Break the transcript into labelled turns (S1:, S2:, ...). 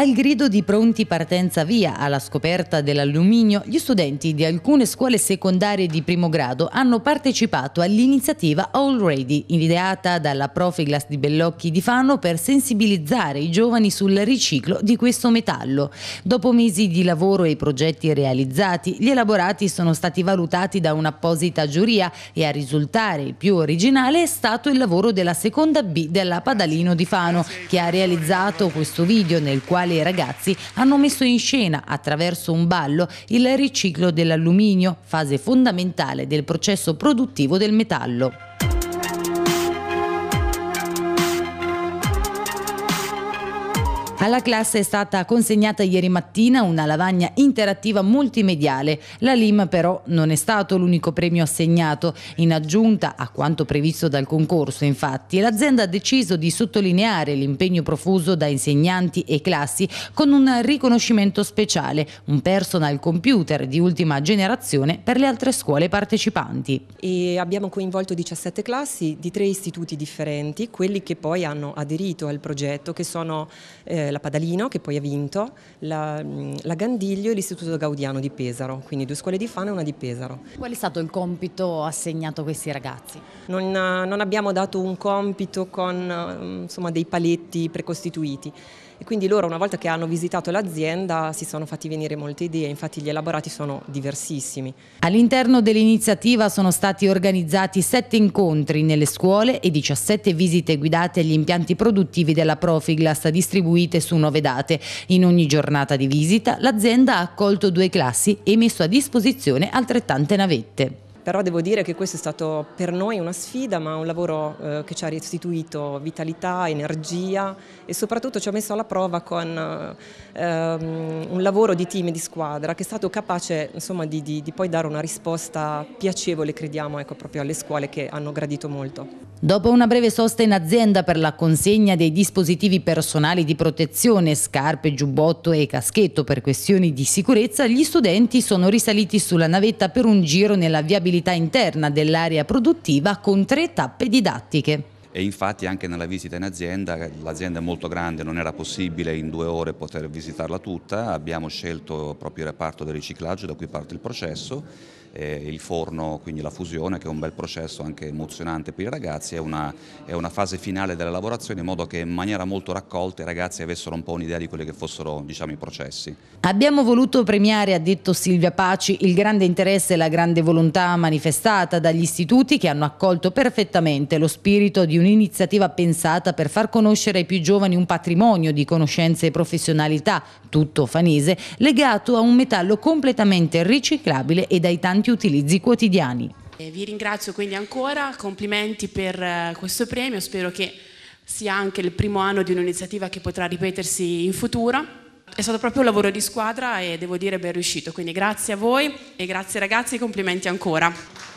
S1: Al grido di pronti partenza via alla scoperta dell'alluminio, gli studenti di alcune scuole secondarie di primo grado hanno partecipato all'iniziativa Already, ideata dalla Profiglas di Bellocchi di Fano per sensibilizzare i giovani sul riciclo di questo metallo. Dopo mesi di lavoro e progetti realizzati, gli elaborati sono stati valutati da un'apposita giuria e a risultare il più originale è stato il lavoro della seconda B della Padalino di Fano, che ha realizzato questo video nel quale quale i ragazzi hanno messo in scena attraverso un ballo il riciclo dell'alluminio, fase fondamentale del processo produttivo del metallo. Alla classe è stata consegnata ieri mattina una lavagna interattiva multimediale. La LIM però non è stato l'unico premio assegnato. In aggiunta a quanto previsto dal concorso, infatti, l'azienda ha deciso di sottolineare l'impegno profuso da insegnanti e classi con un riconoscimento speciale, un personal computer di ultima generazione per le altre scuole partecipanti.
S2: E abbiamo coinvolto 17 classi di tre istituti differenti, quelli che poi hanno aderito al progetto, che sono eh, la Padalino che poi ha vinto, la, la Gandiglio e l'Istituto Gaudiano di Pesaro, quindi due scuole di Fano e una di
S1: Pesaro. Qual è stato il compito assegnato a questi ragazzi?
S2: Non, eh, non abbiamo dato un compito con eh, insomma, dei paletti precostituiti e quindi loro una volta che hanno visitato l'azienda si sono fatti venire molte idee, infatti gli elaborati sono diversissimi.
S1: All'interno dell'iniziativa sono stati organizzati sette incontri nelle scuole e 17 visite guidate agli impianti produttivi della Profiglas distribuite su nove date. In ogni giornata di visita l'azienda ha accolto due classi e messo a disposizione altrettante navette
S2: però devo dire che questo è stato per noi una sfida ma un lavoro eh, che ci ha restituito vitalità, energia e soprattutto ci ha messo alla prova con ehm, un lavoro di team e di squadra che è stato capace insomma, di, di, di, poi dare una risposta piacevole crediamo ecco, proprio alle scuole che hanno gradito molto.
S1: Dopo una breve sosta in azienda per la consegna dei dispositivi personali di protezione, scarpe, giubbotto e caschetto per questioni di sicurezza, gli studenti sono risaliti sulla navetta per un giro nella viabilità interna dell'area produttiva con tre tappe didattiche
S3: e infatti anche nella visita in azienda, l'azienda è molto grande, non era possibile in due ore poter visitarla tutta, abbiamo scelto proprio il reparto del riciclaggio da cui parte il processo il forno, quindi la fusione, che è un bel processo anche emozionante per i ragazzi, è una, è una, fase finale della lavorazione in modo che in maniera molto raccolta i ragazzi avessero un po' un'idea di quelli che fossero diciamo, i processi.
S1: Abbiamo voluto premiare, ha detto Silvia Paci, il grande interesse e la grande volontà manifestata dagli istituti che hanno accolto perfettamente lo spirito di un'iniziativa pensata per far conoscere ai più giovani un patrimonio di conoscenze e professionalità, tutto fanese, legato a un metallo completamente riciclabile e dai tanti utilizzi quotidiani.
S2: Vi ringrazio quindi ancora, complimenti per eh, questo premio, spero che sia anche il primo anno di un'iniziativa che potrà ripetersi in futuro. È stato proprio un lavoro di squadra e devo dire ben riuscito, quindi grazie a voi e grazie ragazzi e complimenti ancora.